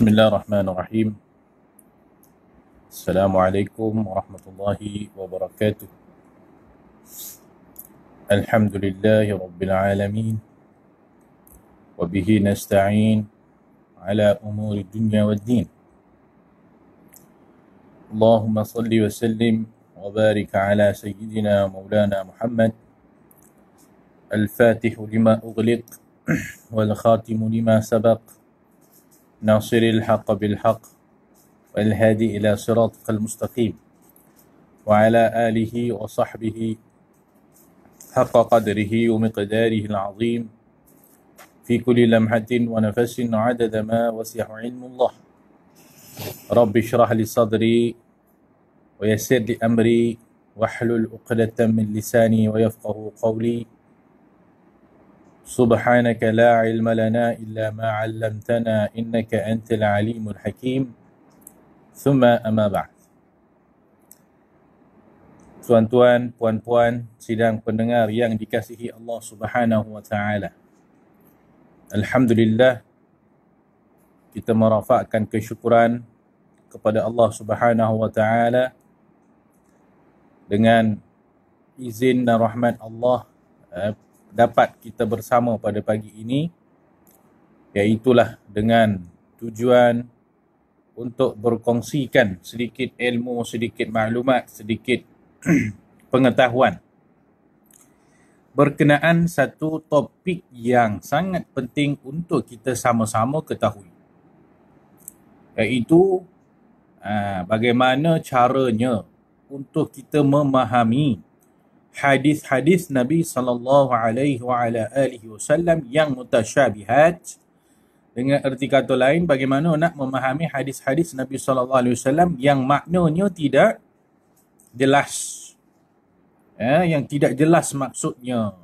بسم الله الرحمن الرحيم السلام عليكم ورحمة الله وبركاته الحمد لله رب العالمين وبه نستعين على أمور الدنيا والدين اللهم صل وسلم وبارك على سيدنا مولانا محمد الفاتح لما أغلق والخاتم لما سبق ناصر الحق بالحق والهادي إلى صراطك المستقيم وعلى آله وصحبه حق قدره ومقداره العظيم في كل لمحة ونفس عدد ما وسع علم الله رب اشرح لي صدري ويسر لي أمري واحلل عقدة من لساني ويفقه قولي سبحانك لا علم لنا إلا ما علمتنا إنك أنت العليم الحكيم ثم أما بعد Tuan-tuan, puan-puan, sidang pendengar yang dikasihi Allah Subhanahu wa taala. Alhamdulillah kita merafakkan kesyukuran kepada Allah Subhanahu wa taala dengan izin dan rahmat Allah eh, dapat kita bersama pada pagi ini iaitulah dengan tujuan untuk berkongsikan sedikit ilmu, sedikit maklumat, sedikit pengetahuan berkenaan satu topik yang sangat penting untuk kita sama-sama ketahui iaitu bagaimana caranya untuk kita memahami hadis-hadis Nabi sallallahu alaihi wa ala alihi wasallam yang mutasyabihat dengan erti kata lain bagaimana nak memahami hadis-hadis Nabi sallallahu alaihi wasallam yang maknanya tidak jelas ya yang tidak jelas maksudnya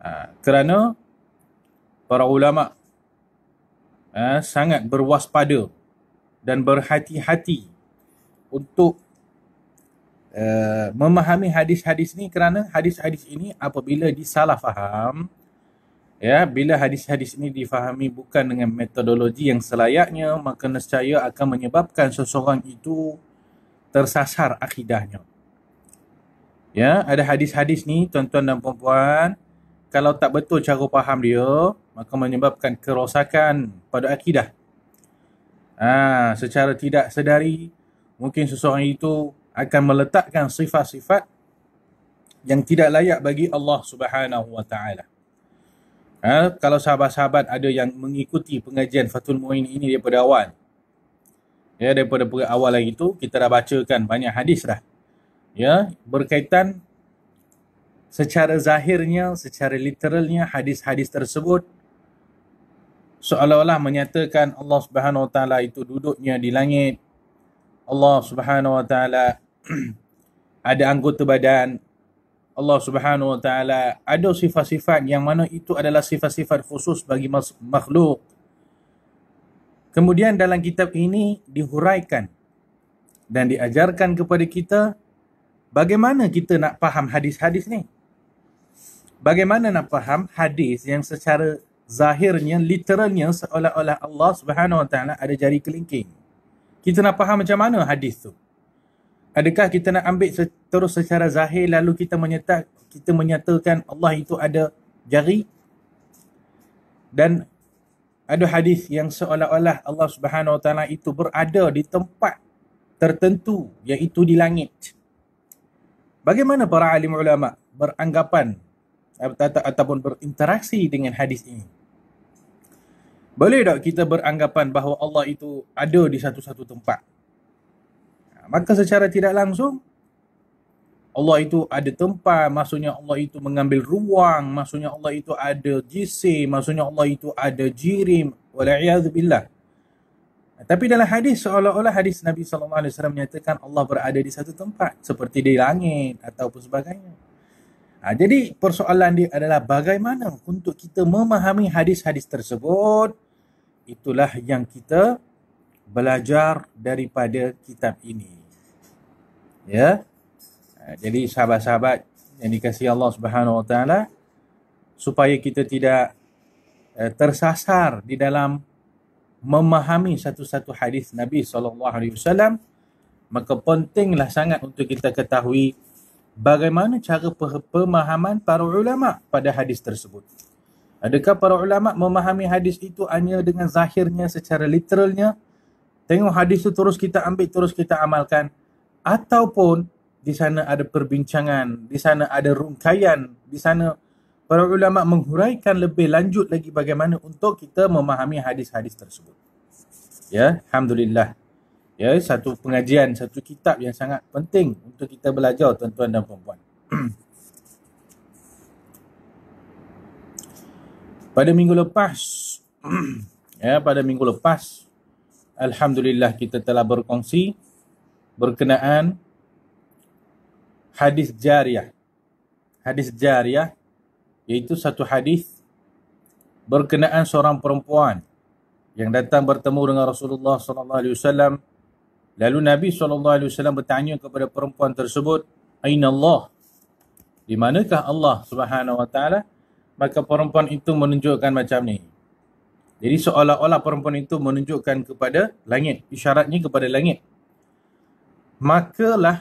ha, kerana para ulama eh, sangat berwaspada dan berhati-hati untuk Eh, memahami hadis-hadis ni kerana hadis-hadis ini apabila disalah faham ya bila hadis-hadis ini difahami bukan dengan metodologi yang selayaknya maka nescaya akan menyebabkan seseorang itu tersasar akidahnya ya ada hadis-hadis ni tuan-tuan dan puan-puan kalau tak betul cara faham dia maka menyebabkan kerosakan pada akidah ah ha, secara tidak sedari mungkin seseorang itu akan meletakkan sifat-sifat yang tidak layak bagi Allah Subhanahu Wa Taala. Ha, kalau sahabat-sahabat ada yang mengikuti pengajian Fatul Muin ini daripada awal. Ya, daripada awal lagi tu, kita dah bacakan banyak hadis dah. Ya, berkaitan secara zahirnya, secara literalnya hadis-hadis tersebut seolah-olah menyatakan Allah Subhanahu Wa Taala itu duduknya di langit. Allah Subhanahu Wa Taala ada anggota badan Allah Subhanahu Wa Taala ada sifat-sifat yang mana itu adalah sifat-sifat khusus bagi makhluk. Kemudian dalam kitab ini dihuraikan dan diajarkan kepada kita bagaimana kita nak faham hadis-hadis ni. Bagaimana nak faham hadis yang secara zahirnya, literalnya seolah-olah Allah Subhanahu Wa Taala ada jari kelingking. Kita nak faham macam mana hadis tu? Adakah kita nak ambil terus secara zahir lalu kita menyatakan kita menyatakan Allah itu ada jari? Dan ada hadis yang seolah-olah Allah Subhanahu Wa Taala itu berada di tempat tertentu iaitu di langit. Bagaimana para alim ulama beranggapan atau ataupun berinteraksi dengan hadis ini? Boleh tak kita beranggapan bahawa Allah itu ada di satu-satu tempat? Maka secara tidak langsung Allah itu ada tempat, maksudnya Allah itu mengambil ruang, maksudnya Allah itu ada jisim, maksudnya Allah itu ada jirim. Wala'iyazubillah. Tapi dalam hadis, seolah-olah hadis Nabi SAW menyatakan Allah berada di satu tempat. Seperti di langit ataupun sebagainya. Ha, jadi persoalan dia adalah bagaimana untuk kita memahami hadis-hadis tersebut. Itulah yang kita belajar daripada kitab ini ya ha, jadi sahabat-sahabat yang dikasihi Allah Subhanahu Wa Taala supaya kita tidak eh, tersasar di dalam memahami satu-satu hadis Nabi sallallahu alaihi wasallam maka pentinglah sangat untuk kita ketahui bagaimana cara pemahaman para ulama pada hadis tersebut adakah para ulama memahami hadis itu hanya dengan zahirnya secara literalnya tengok hadis itu terus kita ambil terus kita amalkan ataupun di sana ada perbincangan, di sana ada rungkaian, di sana para ulama menghuraikan lebih lanjut lagi bagaimana untuk kita memahami hadis-hadis tersebut. Ya, alhamdulillah. Ya, satu pengajian, satu kitab yang sangat penting untuk kita belajar tuan-tuan dan puan pada minggu lepas ya, pada minggu lepas alhamdulillah kita telah berkongsi berkenaan hadis jariah. Hadis jariah iaitu satu hadis berkenaan seorang perempuan yang datang bertemu dengan Rasulullah sallallahu alaihi wasallam lalu Nabi sallallahu alaihi wasallam bertanya kepada perempuan tersebut, "Aina Allah?" Di manakah Allah Subhanahu wa taala? Maka perempuan itu menunjukkan macam ni. Jadi seolah-olah perempuan itu menunjukkan kepada langit, isyaratnya kepada langit. Maka lah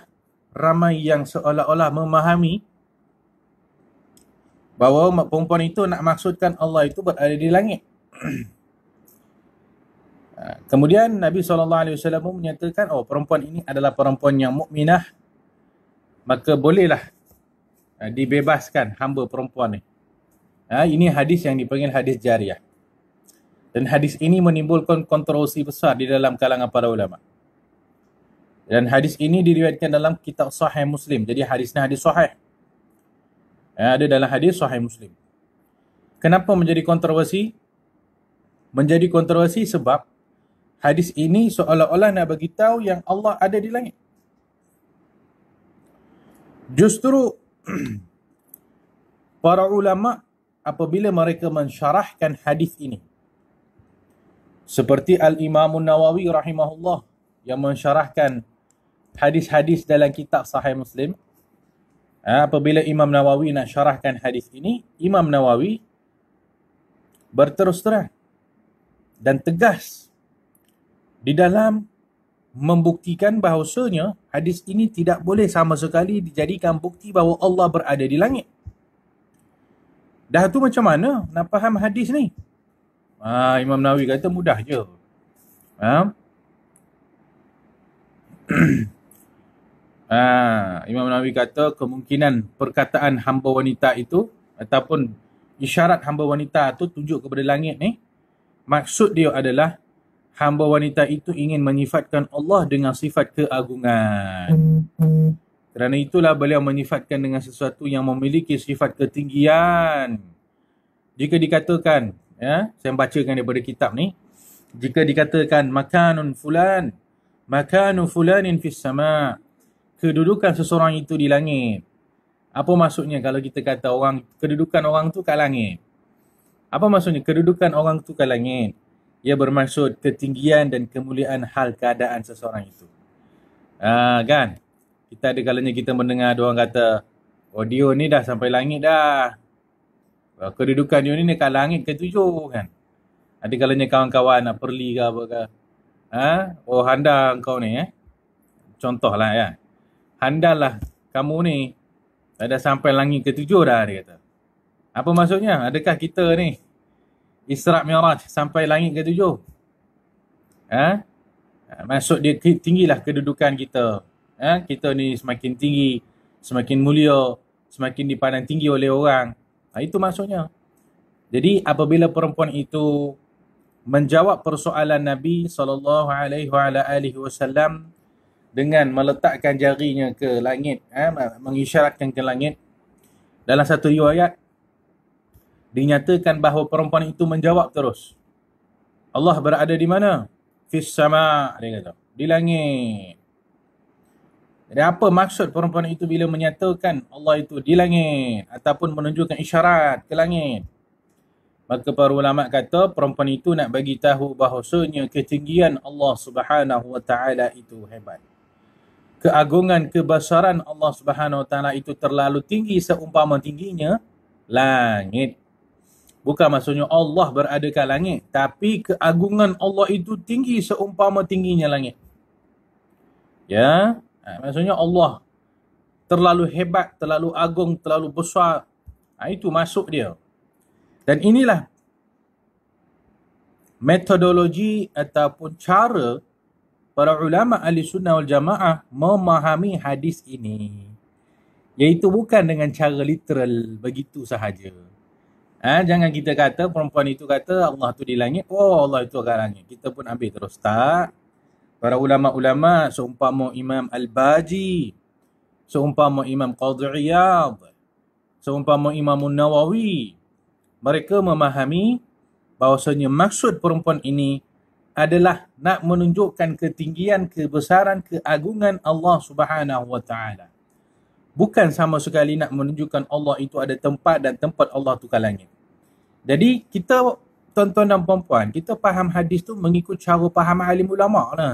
ramai yang seolah-olah memahami bahawa perempuan itu nak maksudkan Allah itu berada di langit. Ah, kemudian Nabi SAW menyatakan, oh perempuan ini adalah perempuan yang mukminah, maka bolehlah ah, dibebaskan hamba perempuan ini. Ha, ah, ini hadis yang dipanggil hadis jariah. Dan hadis ini menimbulkan kontroversi besar di dalam kalangan para ulama. Dan hadis ini diriwayatkan dalam kitab Sahih Muslim. Jadi hadis ini hadis Sahih. Yang eh, ada dalam hadis Sahih Muslim. Kenapa menjadi kontroversi? Menjadi kontroversi sebab hadis ini seolah-olah nak bagi tahu yang Allah ada di langit. Justru para ulama apabila mereka mensyarahkan hadis ini seperti Al-Imam Nawawi rahimahullah yang mensyarahkan hadis-hadis dalam kitab Sahih Muslim. Ha, apabila Imam Nawawi nak syarahkan hadis ini, Imam Nawawi berterus terang dan tegas di dalam membuktikan bahawasanya hadis ini tidak boleh sama sekali dijadikan bukti bahawa Allah berada di langit. Dah tu macam mana nak faham hadis ni? Ha, Imam Nawawi kata mudah je. Ha? Ha, Imam Nawawi kata kemungkinan perkataan hamba wanita itu ataupun isyarat hamba wanita itu tunjuk kepada langit ni. Maksud dia adalah hamba wanita itu ingin menyifatkan Allah dengan sifat keagungan. Kerana itulah beliau menyifatkan dengan sesuatu yang memiliki sifat ketinggian. Jika dikatakan, ya, saya bacakan daripada kitab ni. Jika dikatakan makanun fulan, makanu fulanin fis sama' kedudukan seseorang itu di langit. Apa maksudnya kalau kita kata orang kedudukan orang tu kat langit? Apa maksudnya kedudukan orang tu kat langit? Ia bermaksud ketinggian dan kemuliaan hal keadaan seseorang itu. Ah uh, kan? Kita ada kalanya kita mendengar ada orang kata audio oh, ni dah sampai langit dah. Kedudukan dia ni dekat langit ke tujuh kan? Ada kalanya kawan-kawan nak perli ke apa ke? Ha? Oh handa kau ni eh. Contohlah ya. Kan? handallah kamu ni. Dah, dah sampai langit ke ketujuh dah dia kata. Apa maksudnya? Adakah kita ni Israq Miraj sampai langit ke ketujuh? Ha? ha? Maksud dia tinggilah kedudukan kita. Ha? Kita ni semakin tinggi, semakin mulia, semakin dipandang tinggi oleh orang. Ha, itu maksudnya. Jadi apabila perempuan itu menjawab persoalan Nabi sallallahu alaihi wasallam dengan meletakkan jarinya ke langit eh, mengisyaratkan ke langit dalam satu riwayat dinyatakan bahawa perempuan itu menjawab terus Allah berada di mana fis sama dia kata di langit jadi apa maksud perempuan itu bila menyatakan Allah itu di langit ataupun menunjukkan isyarat ke langit Maka para ulama kata perempuan itu nak bagi tahu bahawasanya ketinggian Allah Subhanahu Wa Taala itu hebat keagungan kebesaran Allah Subhanahu Wa Taala itu terlalu tinggi seumpama tingginya langit. Bukan maksudnya Allah berada kat langit, tapi keagungan Allah itu tinggi seumpama tingginya langit. Ya, ha, maksudnya Allah terlalu hebat, terlalu agung, terlalu besar. Ha, itu masuk dia. Dan inilah metodologi ataupun cara para ulama ahli sunnah wal jamaah memahami hadis ini. Iaitu bukan dengan cara literal begitu sahaja. Ha, jangan kita kata perempuan itu kata Allah tu di langit, oh Allah itu akan langit. Kita pun ambil terus. Tak. Para ulama-ulama seumpama Imam Al-Baji, seumpama Imam Qadiyad, seumpama Imam Nawawi, mereka memahami bahawasanya maksud perempuan ini adalah nak menunjukkan ketinggian, kebesaran, keagungan Allah Subhanahu Wa Taala. Bukan sama sekali nak menunjukkan Allah itu ada tempat dan tempat Allah tukar langit. Jadi kita tuan-tuan dan puan kita faham hadis tu mengikut cara faham alim ulama lah.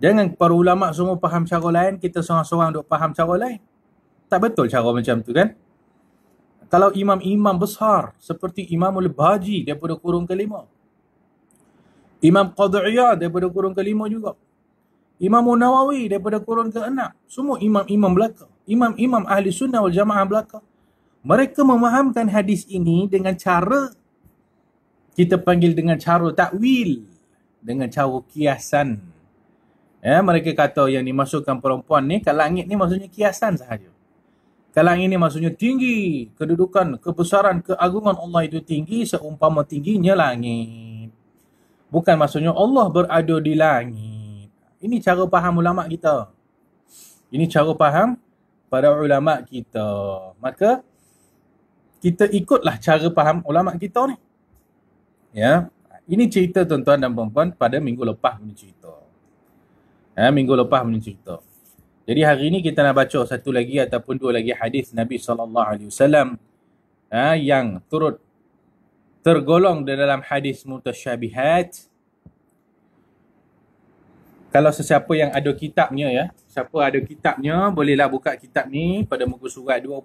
Jangan para ulama semua faham cara lain, kita seorang-seorang duk faham cara lain. Tak betul cara macam tu kan? Kalau imam-imam besar seperti Imamul Baji daripada kurung kelima, Imam Qadhi'iyah daripada kurun ke-5 juga. Imam Nawawi daripada kurun ke-6. Semua imam-imam belakang, Imam-imam ahli sunnah wal jamaah belakang, Mereka memahamkan hadis ini dengan cara kita panggil dengan cara takwil. Dengan cara kiasan. Ya, mereka kata yang dimasukkan perempuan ni kat langit ni maksudnya kiasan sahaja. Kat langit ni maksudnya tinggi. Kedudukan, kebesaran, keagungan Allah itu tinggi seumpama tingginya langit. Bukan maksudnya Allah berada di langit. Ini cara faham ulama kita. Ini cara faham para ulama kita. Maka kita ikutlah cara faham ulama kita ni. Ya. Ini cerita tuan-tuan dan puan-puan pada minggu lepas punya cerita. Ya, minggu lepas punya cerita. Jadi hari ini kita nak baca satu lagi ataupun dua lagi hadis Nabi sallallahu alaihi wasallam ya, yang turut tergolong di dalam hadis mutasyabihat kalau sesiapa yang ada kitabnya ya siapa ada kitabnya bolehlah buka kitab ni pada muka surat 20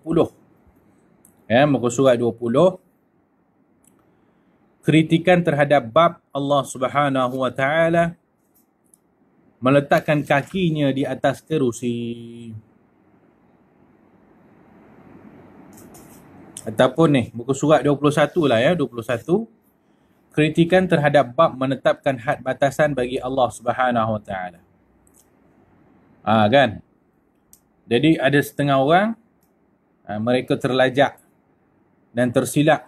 ya muka surat 20 kritikan terhadap bab Allah Subhanahu wa taala meletakkan kakinya di atas kerusi ataupun ni buku surat 21 lah ya 21 kritikan terhadap bab menetapkan had batasan bagi Allah Subhanahu Wa Taala. Ah ha, kan. Jadi ada setengah orang ha, mereka terlajak dan tersilap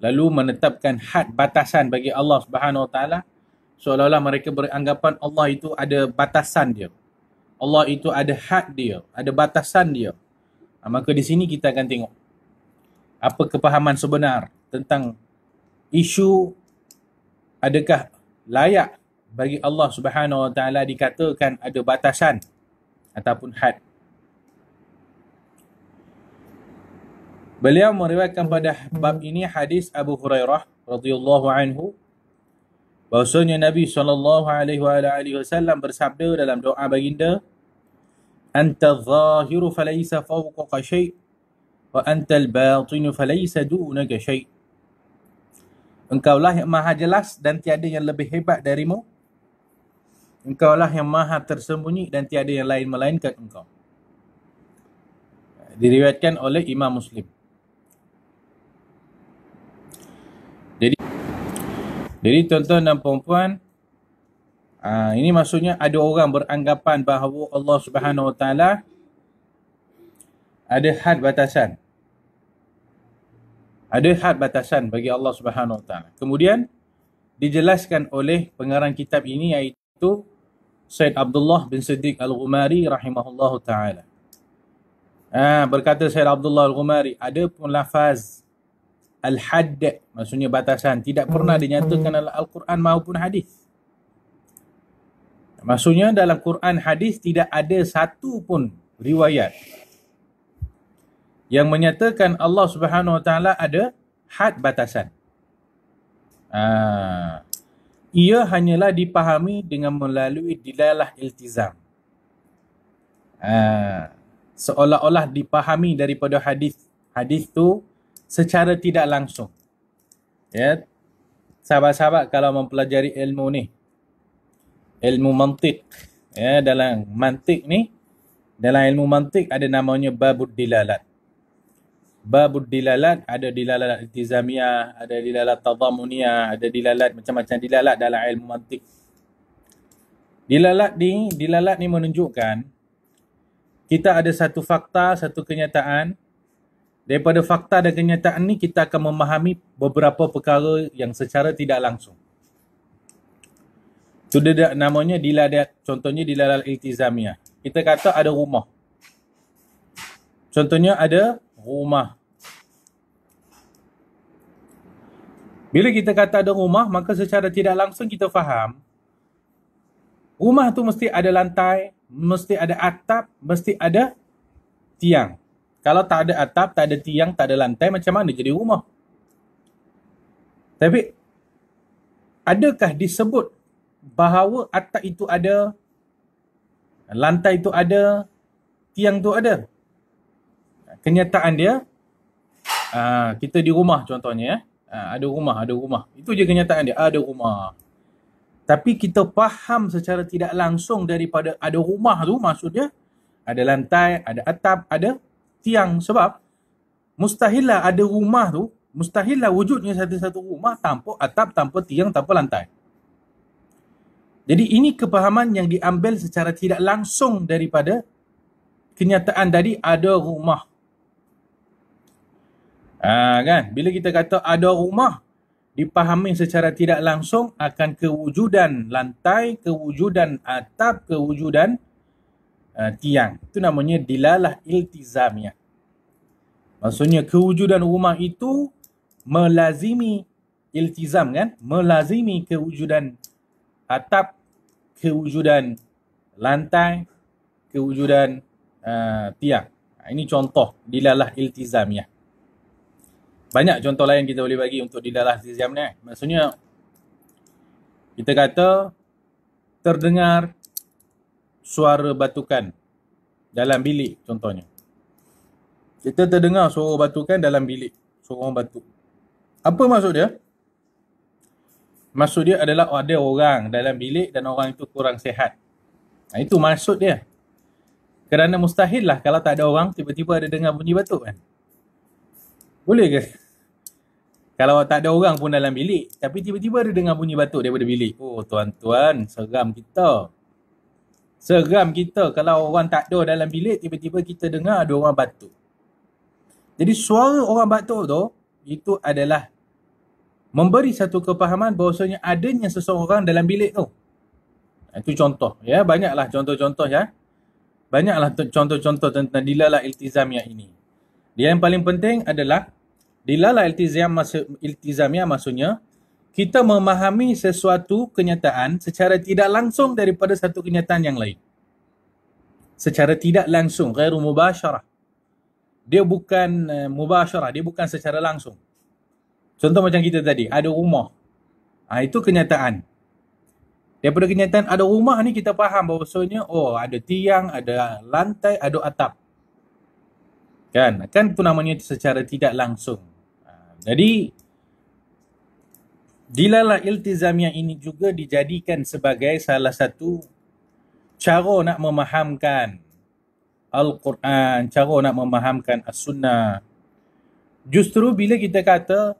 lalu menetapkan had batasan bagi Allah Subhanahu Wa seolah-olah mereka beranggapan Allah itu ada batasan dia. Allah itu ada had dia, ada batasan dia. Ha, maka di sini kita akan tengok apa kepahaman sebenar tentang isu adakah layak bagi Allah Subhanahu Wa Taala dikatakan ada batasan ataupun had. Beliau meriwayatkan pada bab ini hadis Abu Hurairah radhiyallahu anhu bahwasanya Nabi sallallahu alaihi wasallam bersabda dalam doa baginda anta zahiru falaysa fawqa shay' وأنت الباطن فليس دونك شيء Engkaulah yang maha jelas dan tiada yang lebih hebat darimu. Engkaulah yang maha tersembunyi dan tiada yang lain melainkan engkau. Diriwayatkan oleh Imam Muslim. Jadi, jadi tuan-tuan dan puan-puan, ah, ini maksudnya ada orang beranggapan bahawa Allah Subhanahu Wa Taala ada had batasan ada had batasan bagi Allah Subhanahu Wa Kemudian dijelaskan oleh pengarang kitab ini iaitu Syed Abdullah bin Siddiq Al-Ghumari rahimahullah taala. ha, berkata Syed Abdullah Al-Ghumari ada pun lafaz al-hadd maksudnya batasan tidak pernah dinyatakan dalam al-Quran maupun hadis. Maksudnya dalam Quran hadis tidak ada satu pun riwayat yang menyatakan Allah Subhanahu Wa Taala ada had batasan. Ah. Ia hanyalah dipahami dengan melalui dilalah iltizam. Ah. Seolah-olah dipahami daripada hadis hadis tu secara tidak langsung. Ya. Sahabat-sahabat kalau mempelajari ilmu ni. Ilmu mantik. Ya, dalam mantik ni dalam ilmu mantik ada namanya babud dilalah babud dilalat ada dilalat iltizamiah ada dilalat tadamuniyah ada dilalat macam-macam dilalat dalam ilmu mantik dilalat ni dilalat ni menunjukkan kita ada satu fakta satu kenyataan daripada fakta dan kenyataan ni kita akan memahami beberapa perkara yang secara tidak langsung itu dia namanya dilalat contohnya dilalat iltizamiah kita kata ada rumah Contohnya ada rumah. Bila kita kata ada rumah, maka secara tidak langsung kita faham rumah tu mesti ada lantai, mesti ada atap, mesti ada tiang. Kalau tak ada atap, tak ada tiang, tak ada lantai, macam mana jadi rumah? Tapi adakah disebut bahawa atap itu ada, lantai itu ada, tiang itu ada? kenyataan dia uh, kita di rumah contohnya eh. uh, ada rumah ada rumah itu je kenyataan dia ada rumah tapi kita faham secara tidak langsung daripada ada rumah tu maksudnya ada lantai ada atap ada tiang sebab mustahillah ada rumah tu mustahillah wujudnya satu-satu rumah tanpa atap tanpa tiang tanpa lantai jadi ini kepahaman yang diambil secara tidak langsung daripada kenyataan tadi ada rumah. Ha, kan? Bila kita kata ada rumah, dipahami secara tidak langsung akan kewujudan lantai, kewujudan atap, kewujudan uh, tiang. Itu namanya dilalah iltizamnya. Maksudnya kewujudan rumah itu melazimi iltizam kan? Melazimi kewujudan atap, kewujudan lantai, kewujudan uh, tiang. Ha, ini contoh dilalah iltizamnya banyak contoh lain kita boleh bagi untuk dilalah zizam ni. Eh. Maksudnya kita kata terdengar suara batukan dalam bilik contohnya. Kita terdengar suara batukan dalam bilik, suara orang batuk. Apa maksud dia? Maksud dia adalah ada orang dalam bilik dan orang itu kurang sehat. Nah, itu maksud dia. Kerana mustahil lah kalau tak ada orang tiba-tiba ada dengar bunyi batuk kan. Boleh ke? kalau tak ada orang pun dalam bilik tapi tiba-tiba ada dengar bunyi batuk daripada bilik. Oh tuan-tuan, seram kita. Seram kita kalau orang tak ada dalam bilik tiba-tiba kita dengar ada orang batuk. Jadi suara orang batuk tu itu adalah memberi satu kepahaman bahawasanya adanya seseorang dalam bilik tu. Ha, itu contoh ya, banyaklah contoh-contoh ya. Banyaklah contoh-contoh tentang dilalah iltizamiah ini. Dia yang paling penting adalah Dilala iltizam maksud, iltizamia maksudnya kita memahami sesuatu kenyataan secara tidak langsung daripada satu kenyataan yang lain. Secara tidak langsung, ghairu mubasyarah. Dia bukan uh, mubasyarah, dia bukan secara langsung. Contoh macam kita tadi, ada rumah. Ha, itu kenyataan. Daripada kenyataan ada rumah ni kita faham bahawasanya oh ada tiang, ada lantai, ada atap. Kan? Kan itu namanya secara tidak langsung. Jadi dilala iltizamiah ini juga dijadikan sebagai salah satu cara nak memahamkan Al-Quran, cara nak memahamkan As-Sunnah. Justru bila kita kata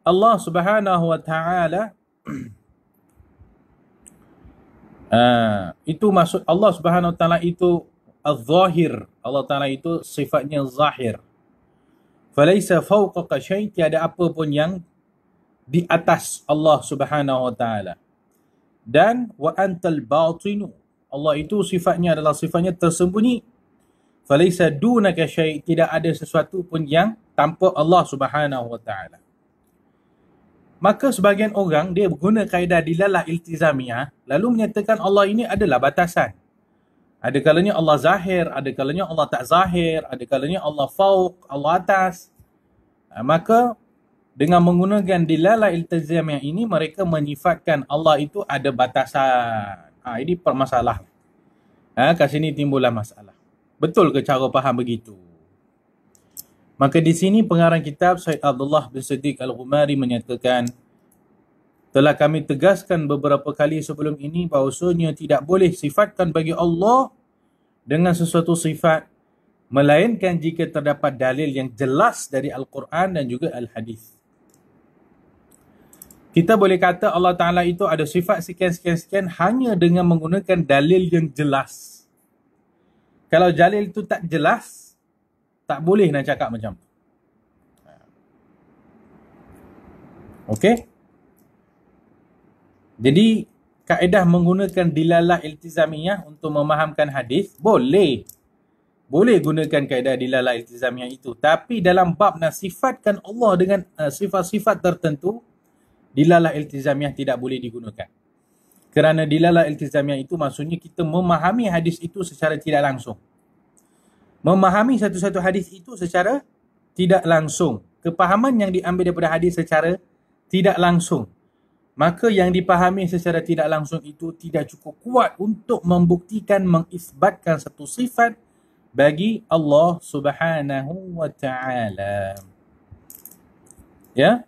Allah Subhanahu Wa Taala Uh, itu maksud Allah Subhanahu Wa Taala itu az-zahir. Allah Taala itu sifatnya zahir falaisa fawqaka syai tiada apa pun yang di atas Allah Subhanahu wa taala dan wa antal batinu Allah itu sifatnya adalah sifatnya tersembunyi falaisa dunaka syai tidak ada sesuatu pun yang tanpa Allah Subhanahu wa taala maka Sebahagian orang dia guna kaedah dilalah iltizamiah lalu menyatakan Allah ini adalah batasan ada kalanya Allah zahir, ada kalanya Allah tak zahir, ada kalanya Allah fauq, Allah atas. Ha, maka dengan menggunakan dilalah iltizam yang ini mereka menyifatkan Allah itu ada batasan. Ha, ini permasalahan. Ha, kat sini timbullah masalah. Betul ke cara faham begitu? Maka di sini pengarang kitab Syed Abdullah bin Siddiq Al-Ghumari menyatakan telah kami tegaskan beberapa kali sebelum ini bahawasanya tidak boleh sifatkan bagi Allah dengan sesuatu sifat melainkan jika terdapat dalil yang jelas dari Al-Quran dan juga Al-Hadis. Kita boleh kata Allah Ta'ala itu ada sifat sekian-sekian-sekian hanya dengan menggunakan dalil yang jelas. Kalau dalil itu tak jelas, tak boleh nak cakap macam tu. Okay? Jadi kaedah menggunakan dilalah iltizamiyah untuk memahamkan hadis boleh. Boleh gunakan kaedah dilalah iltizamiyah itu tapi dalam bab nasifatkan Allah dengan uh, sifat-sifat tertentu dilalah iltizamiyah tidak boleh digunakan. Kerana dilalah iltizamiyah itu maksudnya kita memahami hadis itu secara tidak langsung. Memahami satu-satu hadis itu secara tidak langsung. Kepahaman yang diambil daripada hadis secara tidak langsung maka yang dipahami secara tidak langsung itu tidak cukup kuat untuk membuktikan mengisbatkan satu sifat bagi Allah Subhanahu wa taala. Ya?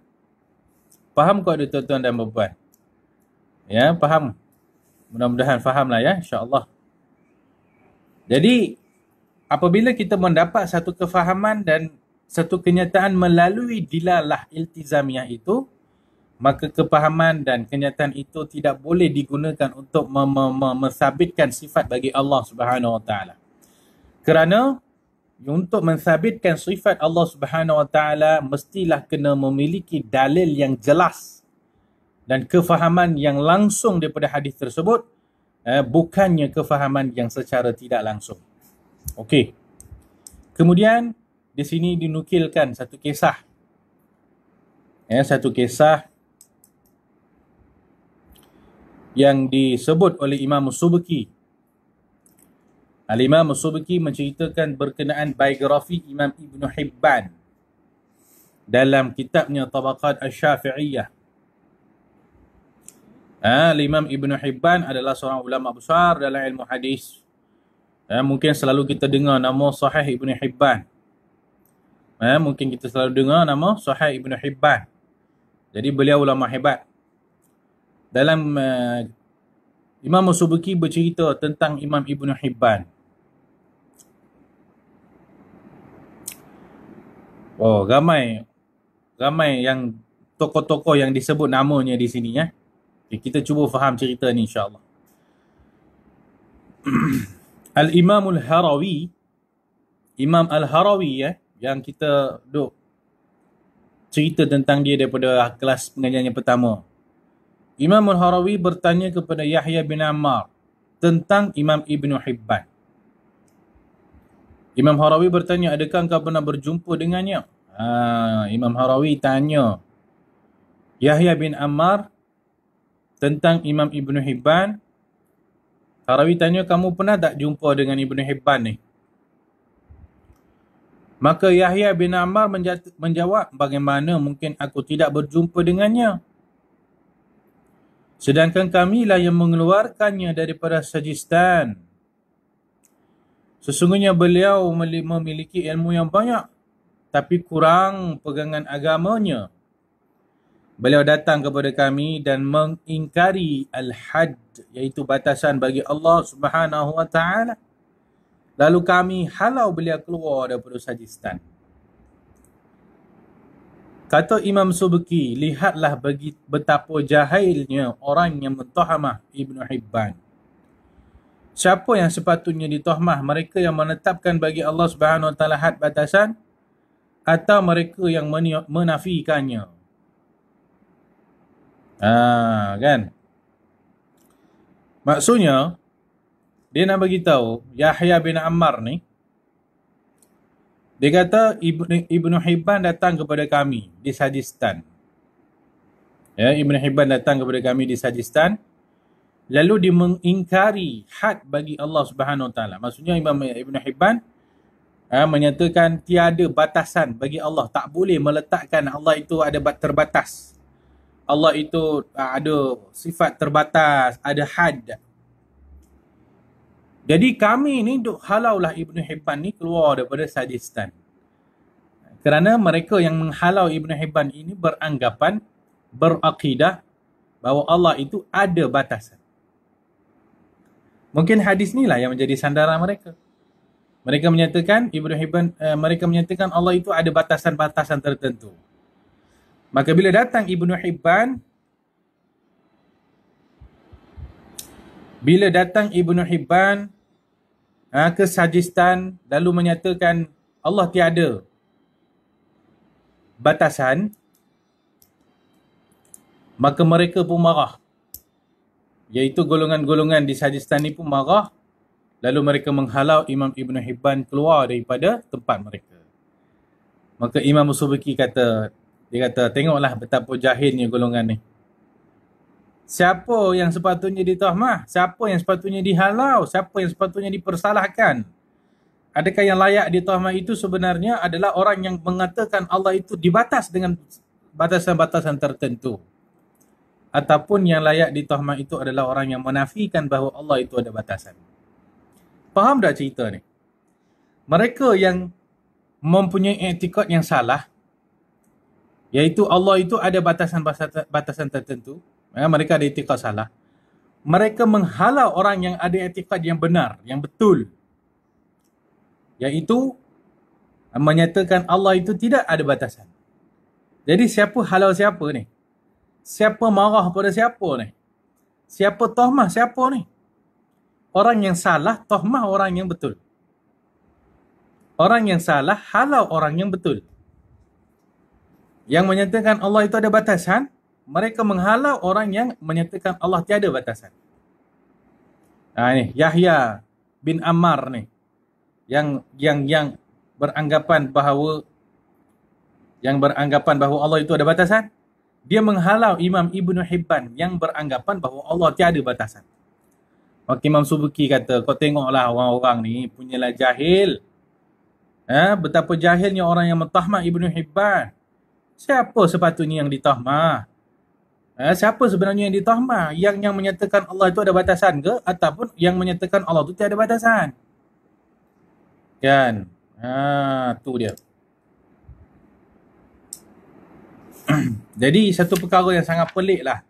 Faham kau ada tuan-tuan dan puan? Ya, faham. Mudah-mudahan fahamlah ya insya-Allah. Jadi apabila kita mendapat satu kefahaman dan satu kenyataan melalui dilalah iltizamiah itu, maka kepahaman dan kenyataan itu tidak boleh digunakan untuk mensabitkan sifat bagi Allah Subhanahu Wa Taala. Kerana untuk mensabitkan sifat Allah Subhanahu Wa Taala mestilah kena memiliki dalil yang jelas dan kefahaman yang langsung daripada hadis tersebut eh, bukannya kefahaman yang secara tidak langsung. Okey. Kemudian di sini dinukilkan satu kisah. eh, satu kisah yang disebut oleh Imam Subuki. Al-Imam Subuki menceritakan berkenaan biografi Imam Ibn Hibban dalam kitabnya Tabaqat Al-Syafi'iyah. Ha, imam Ibn Hibban adalah seorang ulama besar dalam ilmu hadis. Ha, mungkin selalu kita dengar nama Sahih Ibn Hibban. Ha, mungkin kita selalu dengar nama Sahih Ibn Hibban. Jadi beliau ulama hebat dalam uh, Imam Musubuki bercerita tentang Imam Ibn Hibban. Oh, ramai ramai yang tokoh-tokoh yang disebut namanya di sini ya. Okay, kita cuba faham cerita ni insya-Allah. Al-Imam Al-Harawi Imam Al-Harawi ya eh, yang kita duk cerita tentang dia daripada kelas pengajian yang pertama. Imam Al-Harawi bertanya kepada Yahya bin Ammar tentang Imam Ibn Hibban. Imam Harawi bertanya, adakah engkau pernah berjumpa dengannya? Ha, Imam Harawi tanya Yahya bin Ammar tentang Imam Ibn Hibban. Harawi tanya, kamu pernah tak jumpa dengan Ibn Hibban ni? Maka Yahya bin Ammar menjawab, bagaimana mungkin aku tidak berjumpa dengannya? Sedangkan kamilah yang mengeluarkannya daripada Sajistan. Sesungguhnya beliau memiliki ilmu yang banyak tapi kurang pegangan agamanya. Beliau datang kepada kami dan mengingkari al-had iaitu batasan bagi Allah Subhanahu wa taala. Lalu kami halau beliau keluar daripada Sajistan. Kata Imam Subki, lihatlah bagi, betapa jahilnya orang yang mentohamah Ibn Hibban. Siapa yang sepatutnya ditohmah? Mereka yang menetapkan bagi Allah Subhanahu Wa had batasan atau mereka yang menafikannya? Ah, kan? Maksudnya dia nak bagi tahu Yahya bin Ammar ni dia kata Ibn, Ibn Hibban datang kepada kami di Sajistan. Ya, Ibn Hibban datang kepada kami di Sajistan. Lalu dia mengingkari had bagi Allah Subhanahu Wa Maksudnya Imam Ibn Hibban ha, menyatakan tiada batasan bagi Allah. Tak boleh meletakkan Allah itu ada terbatas. Allah itu ha, ada sifat terbatas, ada had. Jadi kami ni duk halaulah Ibn Hibban ni keluar daripada Sajistan. Kerana mereka yang menghalau Ibn Hibban ini beranggapan, berakidah bahawa Allah itu ada batasan. Mungkin hadis ni lah yang menjadi sandaran mereka. Mereka menyatakan Ibn Hibban, eh, mereka menyatakan Allah itu ada batasan-batasan tertentu. Maka bila datang Ibn Hibban, bila datang Ibnu Hibban ha, ke Sajistan lalu menyatakan Allah tiada batasan maka mereka pun marah iaitu golongan-golongan di Sajistan ni pun marah lalu mereka menghalau Imam ibnu Hibban keluar daripada tempat mereka maka Imam Musubiki kata dia kata tengoklah betapa jahilnya golongan ni Siapa yang sepatutnya ditahmah? Siapa yang sepatutnya dihalau? Siapa yang sepatutnya dipersalahkan? Adakah yang layak ditahmah itu sebenarnya adalah orang yang mengatakan Allah itu dibatas dengan batasan-batasan tertentu? Ataupun yang layak ditahmah itu adalah orang yang menafikan bahawa Allah itu ada batasan? Faham tak cerita ni? Mereka yang mempunyai etikot yang salah yaitu Allah itu ada batasan-batasan tertentu Ya, mereka ada etikat salah. Mereka menghalau orang yang ada etika yang benar, yang betul. Iaitu menyatakan Allah itu tidak ada batasan. Jadi siapa halau siapa ni? Siapa marah pada siapa ni? Siapa tohmah siapa ni? Orang yang salah tohmah orang yang betul. Orang yang salah halau orang yang betul. Yang menyatakan Allah itu ada batasan, mereka menghalau orang yang menyatakan Allah tiada batasan. Ha ini Yahya bin Ammar ni yang yang yang beranggapan bahawa yang beranggapan bahawa Allah itu ada batasan, dia menghalau Imam Ibnu Hibban yang beranggapan bahawa Allah tiada batasan. Maka Imam Subuki kata, kau tengoklah orang-orang ni punyalah jahil. Ha, betapa jahilnya orang yang mentahmah Ibnu Hibban. Siapa sepatutnya yang ditahmah? Eh, siapa sebenarnya yang ditahma? Yang yang menyatakan Allah itu ada batasan ke? Ataupun yang menyatakan Allah itu tiada batasan? Kan? Ha, tu dia. Jadi satu perkara yang sangat pelik lah.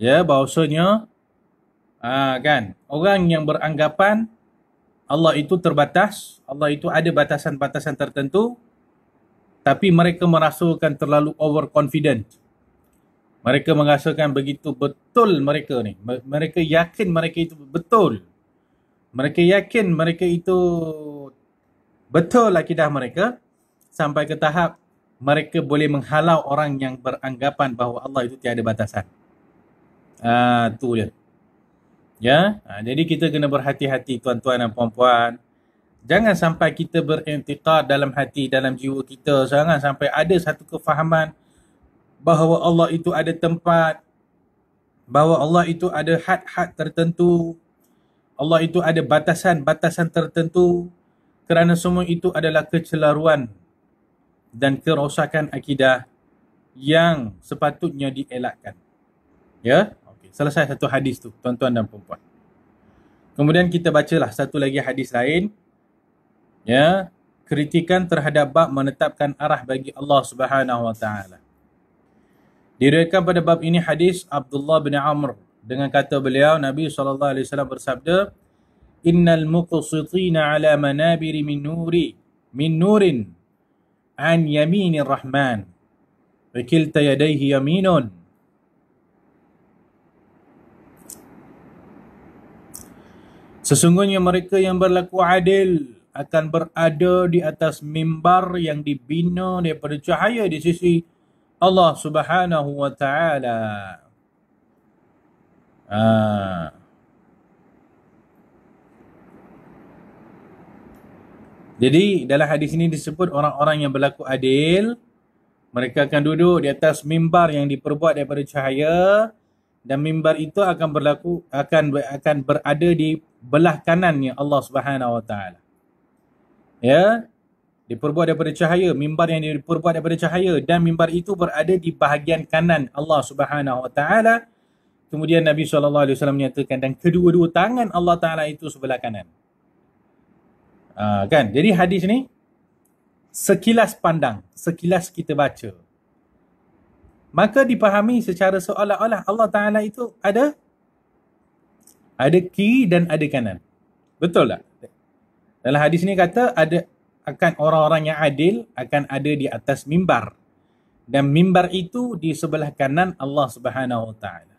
Ya, bahawasanya. Ha, kan? Orang yang beranggapan Allah itu terbatas. Allah itu ada batasan-batasan tertentu. Tapi mereka merasakan terlalu overconfident. confident mereka merasakan begitu betul mereka ni mereka yakin mereka itu betul mereka yakin mereka itu betul akidah mereka sampai ke tahap mereka boleh menghalau orang yang beranggapan bahawa Allah itu tiada batasan ah tu je ya ah, jadi kita kena berhati-hati tuan-tuan dan puan-puan jangan sampai kita berintiqad dalam hati dalam jiwa kita jangan sampai ada satu kefahaman bahawa Allah itu ada tempat, bahawa Allah itu ada had-had tertentu, Allah itu ada batasan-batasan tertentu kerana semua itu adalah kecelaruan dan kerosakan akidah yang sepatutnya dielakkan. Ya? Okey, selesai satu hadis tu, tuan-tuan dan puan-puan. Kemudian kita bacalah satu lagi hadis lain. Ya, kritikan terhadap bab menetapkan arah bagi Allah Subhanahu Wa Taala. Diriakan pada bab ini hadis Abdullah bin Amr dengan kata beliau Nabi sallallahu alaihi wasallam bersabda innal muqsitina ala manabir min nuri min nurin an yaminir rahman wa kilta yadayhi yaminun Sesungguhnya mereka yang berlaku adil akan berada di atas mimbar yang dibina daripada cahaya di sisi Allah Subhanahu wa taala. Ah. Jadi dalam hadis ini disebut orang-orang yang berlaku adil mereka akan duduk di atas mimbar yang diperbuat daripada cahaya dan mimbar itu akan berlaku akan akan berada di belah kanannya Allah Subhanahu wa taala. Ya, diperbuat daripada cahaya, mimbar yang diperbuat daripada cahaya dan mimbar itu berada di bahagian kanan Allah Subhanahu Wa Taala. Kemudian Nabi Sallallahu Alaihi Wasallam menyatakan dan kedua-dua tangan Allah Taala itu sebelah kanan. Uh, kan? Jadi hadis ni sekilas pandang, sekilas kita baca. Maka dipahami secara seolah-olah Allah Taala itu ada ada kiri dan ada kanan. Betul tak? Dalam hadis ni kata ada akan orang-orang yang adil akan ada di atas mimbar dan mimbar itu di sebelah kanan Allah Subhanahu Wa Taala.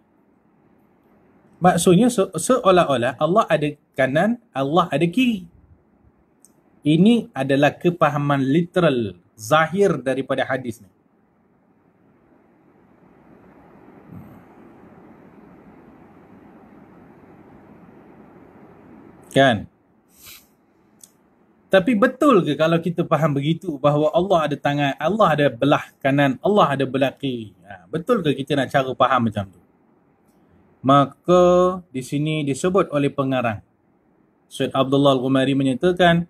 Maksudnya se- seolah-olah Allah ada kanan, Allah ada kiri. Ini adalah kepahaman literal zahir daripada hadis ni. Kan? Tapi betul ke kalau kita faham begitu bahawa Allah ada tangan, Allah ada belah kanan, Allah ada belah kiri. Ha, betul ke kita nak cara faham macam tu? Maka di sini disebut oleh pengarang. Syed Abdullah Al-Ghumari menyatakan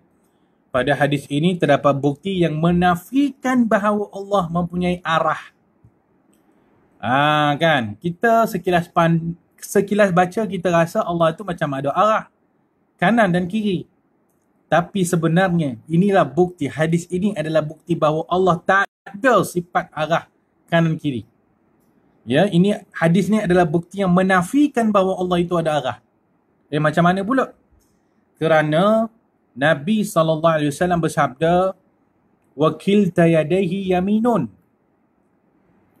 pada hadis ini terdapat bukti yang menafikan bahawa Allah mempunyai arah. Ah ha, kan, kita sekilas pan, sekilas baca kita rasa Allah itu macam ada arah kanan dan kiri. Tapi sebenarnya inilah bukti hadis ini adalah bukti bahawa Allah tak ada sifat arah kanan kiri. Ya, ini hadis ni adalah bukti yang menafikan bahawa Allah itu ada arah. Eh macam mana pula? Kerana Nabi sallallahu alaihi wasallam bersabda wakil tayadahi yaminun.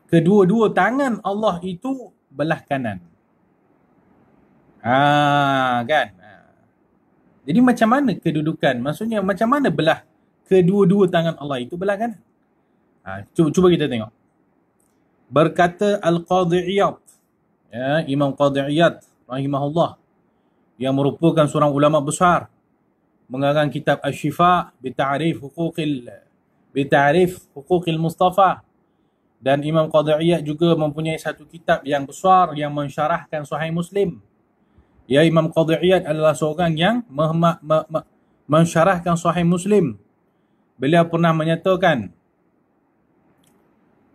Kedua-dua tangan Allah itu belah kanan. Ah kan? Jadi macam mana kedudukan? Maksudnya macam mana belah kedua-dua tangan Allah itu belah kan? Ha, cuba, cuba kita tengok. Berkata Al-Qadhi'iyat. Ya, Imam Qadhi'iyat rahimahullah. Yang merupakan seorang ulama besar. Mengarang kitab Al-Shifa. Bita'arif hukukil. Bita'arif hukukil Mustafa. Dan Imam Qadhi'iyat juga mempunyai satu kitab yang besar. Yang mensyarahkan Sahih Muslim. Ya Imam Qadhi Iyad adalah seorang yang mensyarahkan Sahih Muslim. Beliau pernah menyatakan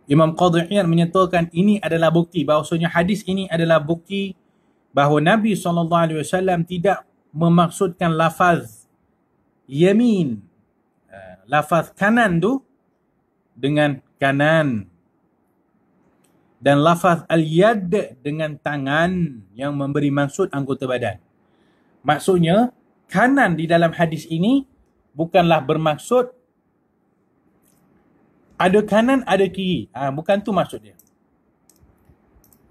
Imam Qadhi menyatakan ini adalah bukti bahawasanya hadis ini adalah bukti bahawa Nabi saw tidak memaksudkan lafaz yamin eh, lafaz kanan tu dengan kanan dan lafaz al-yad dengan tangan yang memberi maksud anggota badan. Maksudnya, kanan di dalam hadis ini bukanlah bermaksud ada kanan, ada kiri. Ha, bukan tu maksudnya.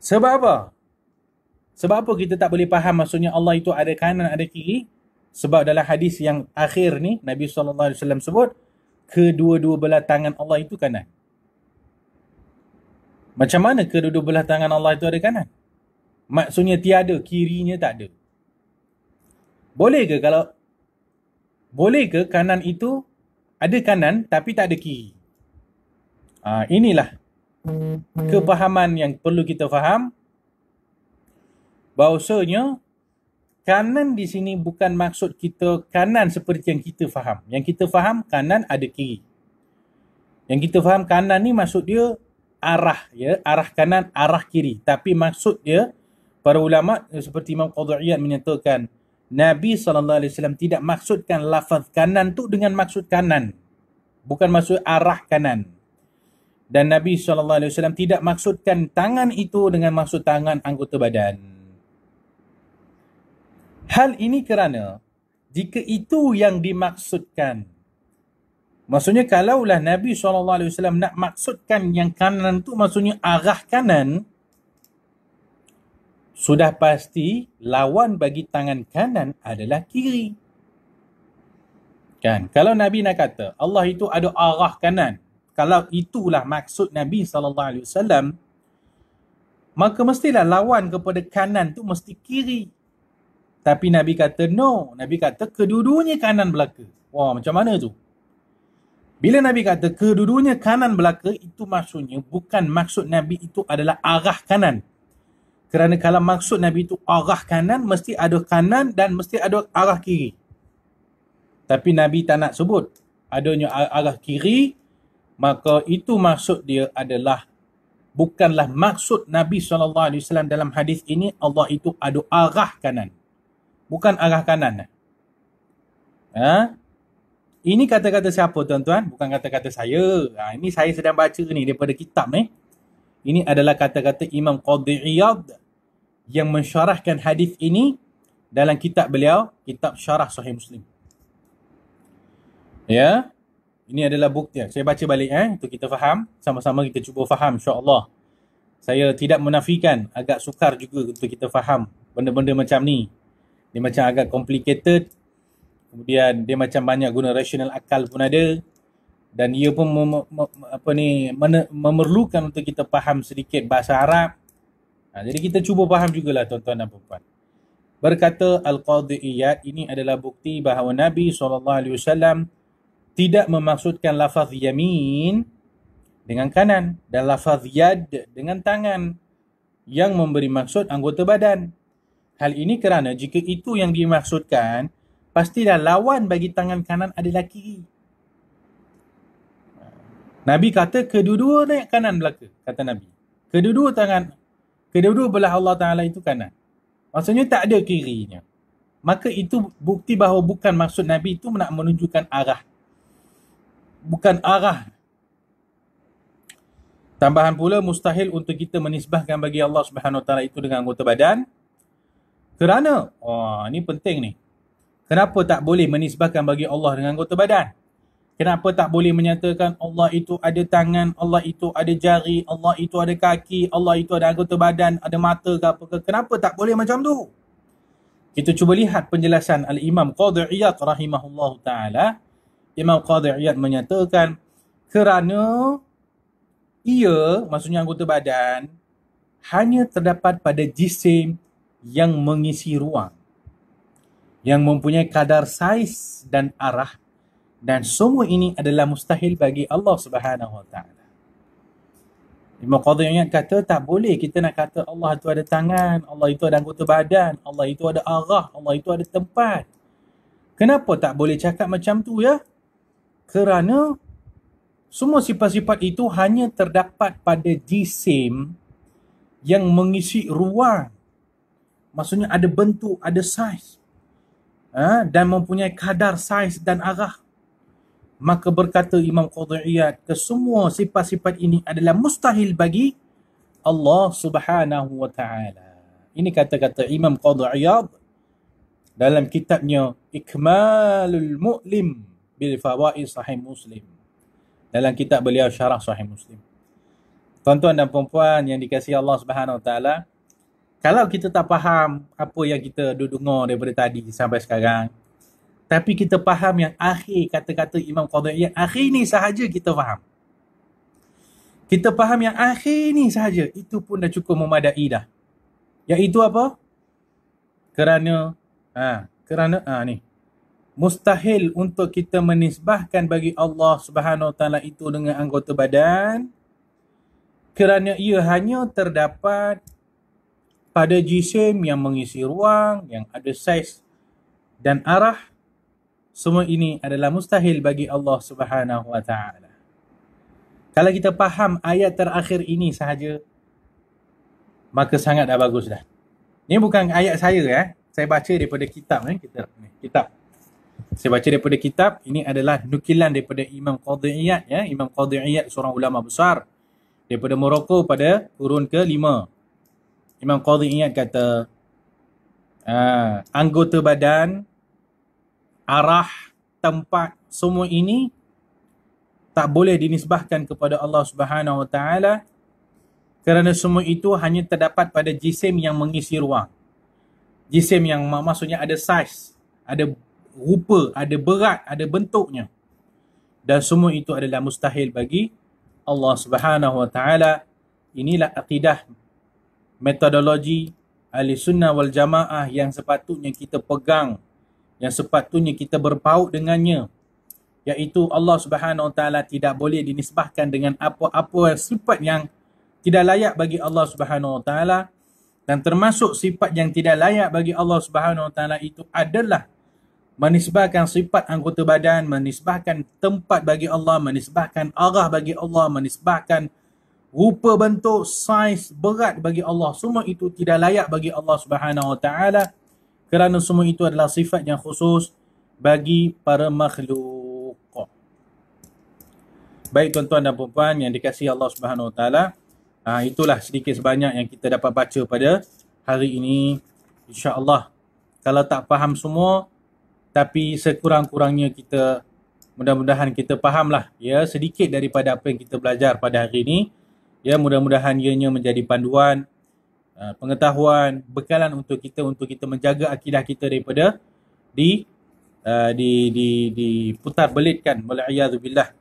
Sebab apa? Sebab apa kita tak boleh faham maksudnya Allah itu ada kanan, ada kiri? Sebab dalam hadis yang akhir ni, Nabi SAW sebut, kedua-dua belah tangan Allah itu kanan. Macam mana kedua-dua belah tangan Allah itu ada kanan? Maksudnya tiada, kirinya tak ada. Boleh ke kalau boleh ke kanan itu ada kanan tapi tak ada kiri? Ha, inilah kepahaman yang perlu kita faham bahawasanya kanan di sini bukan maksud kita kanan seperti yang kita faham. Yang kita faham kanan ada kiri. Yang kita faham kanan ni maksud dia arah ya arah kanan arah kiri tapi maksud dia para ulama eh, seperti Imam Qadhiyan menyatakan Nabi sallallahu alaihi wasallam tidak maksudkan lafaz kanan tu dengan maksud kanan bukan maksud arah kanan dan Nabi sallallahu alaihi wasallam tidak maksudkan tangan itu dengan maksud tangan anggota badan hal ini kerana jika itu yang dimaksudkan Maksudnya kalaulah Nabi SAW nak maksudkan yang kanan tu maksudnya arah kanan, sudah pasti lawan bagi tangan kanan adalah kiri. Kan? Kalau Nabi nak kata Allah itu ada arah kanan, kalau itulah maksud Nabi SAW, maka mestilah lawan kepada kanan tu mesti kiri. Tapi Nabi kata no. Nabi kata kedua-duanya kanan belaka. Wah macam mana tu? Bila Nabi kata kedudunya kanan belaka itu maksudnya bukan maksud Nabi itu adalah arah kanan. Kerana kalau maksud Nabi itu arah kanan mesti ada kanan dan mesti ada arah kiri. Tapi Nabi tak nak sebut adanya arah kiri maka itu maksud dia adalah bukanlah maksud Nabi saw dalam hadis ini Allah itu ada arah kanan. Bukan arah kanan. Ha? Ini kata-kata siapa tuan-tuan? Bukan kata-kata saya. Ha, ini saya sedang baca ni daripada kitab eh. Ini adalah kata-kata Imam Qadhi Iyad yang mensyarahkan hadis ini dalam kitab beliau, kitab syarah Sahih Muslim. Ya. Ini adalah bukti. Saya baca balik eh untuk kita faham. Sama-sama kita cuba faham insya-Allah. Saya tidak menafikan agak sukar juga untuk kita faham benda-benda macam ni. Dia macam agak complicated kemudian dia macam banyak guna rasional akal pun ada dan ia pun mem, mem, apa ni mana, memerlukan untuk kita faham sedikit bahasa Arab ha, jadi kita cuba faham jugalah tuan-tuan dan puan-puan berkata Al-Qadhi'iyat ini adalah bukti bahawa Nabi SAW tidak memaksudkan lafaz yamin dengan kanan dan lafaz yad dengan tangan yang memberi maksud anggota badan. Hal ini kerana jika itu yang dimaksudkan, pastilah lawan bagi tangan kanan adalah kiri. Nabi kata kedua-dua naik kanan belaka, kata Nabi. Kedua-dua tangan, kedua-dua belah Allah Ta'ala itu kanan. Maksudnya tak ada kirinya. Maka itu bukti bahawa bukan maksud Nabi itu nak menunjukkan arah. Bukan arah. Tambahan pula mustahil untuk kita menisbahkan bagi Allah Subhanahu Wa Ta'ala itu dengan anggota badan. Kerana, wah oh, ini penting ni. Kenapa tak boleh menisbahkan bagi Allah dengan anggota badan? Kenapa tak boleh menyatakan Allah itu ada tangan, Allah itu ada jari, Allah itu ada kaki, Allah itu ada anggota badan, ada mata ke apa ke? Kenapa tak boleh macam tu? Kita cuba lihat penjelasan Al-Imam Qadiyat rahimahullah ta'ala. Imam Qadiyat menyatakan kerana ia, maksudnya anggota badan, hanya terdapat pada jisim yang mengisi ruang yang mempunyai kadar saiz dan arah dan semua ini adalah mustahil bagi Allah Subhanahu Wa Taala. Imam Qadhi yang kata tak boleh kita nak kata Allah itu ada tangan, Allah itu ada anggota badan, Allah itu ada arah, Allah itu ada tempat. Kenapa tak boleh cakap macam tu ya? Kerana semua sifat-sifat itu hanya terdapat pada jisim yang mengisi ruang. Maksudnya ada bentuk, ada size. Ha? dan mempunyai kadar saiz dan arah. Maka berkata Imam Qudhiyat, kesemua sifat-sifat ini adalah mustahil bagi Allah Subhanahu Wa Taala. Ini kata-kata Imam Qudhiyat dalam kitabnya Ikmalul Mu'lim bil Fawaid Sahih Muslim. Dalam kitab beliau Syarah Sahih Muslim. Tuan-tuan dan puan-puan yang dikasihi Allah Subhanahu Wa Taala, kalau kita tak faham apa yang kita dengar daripada tadi sampai sekarang tapi kita faham yang akhir kata-kata Imam Qadhi yang akhir ni sahaja kita faham kita faham yang akhir ni sahaja itu pun dah cukup memadai dah Yang itu apa kerana ha, kerana ha, ni mustahil untuk kita menisbahkan bagi Allah Subhanahu taala itu dengan anggota badan kerana ia hanya terdapat pada jisim yang mengisi ruang, yang ada saiz dan arah, semua ini adalah mustahil bagi Allah Subhanahu Wa Taala. Kalau kita faham ayat terakhir ini sahaja, maka sangat dah bagus dah. Ini bukan ayat saya ya. Eh. Saya baca daripada kitab eh. ni, eh. kitab kitab. Saya baca daripada kitab, ini adalah nukilan daripada Imam Qadhi'iyat ya, Imam Qadhi'iyat seorang ulama besar daripada Morocco pada turun ke lima. Imam Qadhi ingat kata uh, anggota badan arah tempat semua ini tak boleh dinisbahkan kepada Allah Subhanahu Wa Taala kerana semua itu hanya terdapat pada jisim yang mengisi ruang. Jisim yang maksudnya ada saiz, ada rupa, ada berat, ada bentuknya. Dan semua itu adalah mustahil bagi Allah Subhanahu Wa Taala. Inilah akidah metodologi ahli sunnah wal jamaah yang sepatutnya kita pegang yang sepatutnya kita berpaut dengannya iaitu Allah Subhanahu Wa Taala tidak boleh dinisbahkan dengan apa-apa sifat yang tidak layak bagi Allah Subhanahu Wa Taala dan termasuk sifat yang tidak layak bagi Allah Subhanahu Wa Taala itu adalah menisbahkan sifat anggota badan, menisbahkan tempat bagi Allah, menisbahkan arah bagi Allah, menisbahkan rupa bentuk saiz berat bagi Allah semua itu tidak layak bagi Allah Subhanahu Wa Taala kerana semua itu adalah sifat yang khusus bagi para makhluk. Baik tuan-tuan dan puan-puan yang dikasihi Allah Subhanahu Wa Taala, ha, itulah sedikit sebanyak yang kita dapat baca pada hari ini. Insya-Allah kalau tak faham semua tapi sekurang-kurangnya kita mudah-mudahan kita fahamlah ya sedikit daripada apa yang kita belajar pada hari ini. Ya mudah-mudahan ianya menjadi panduan uh, pengetahuan bekalan untuk kita untuk kita menjaga akidah kita daripada di uh, di di diputar di belitkan wallahiyazubillah.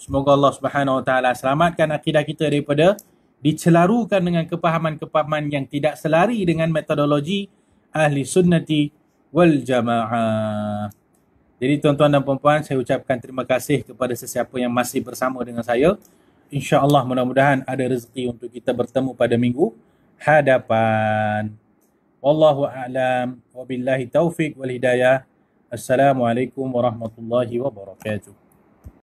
Semoga Allah Subhanahu Wa Taala selamatkan akidah kita daripada dicelarukan dengan kepahaman-kepahaman yang tidak selari dengan metodologi ahli sunnati wal jamaah. Jadi tuan-tuan dan puan-puan, saya ucapkan terima kasih kepada sesiapa yang masih bersama dengan saya insyaAllah mudah-mudahan ada rezeki untuk kita bertemu pada minggu hadapan. Wallahu a'lam wa billahi taufik wal hidayah. Assalamualaikum warahmatullahi wabarakatuh.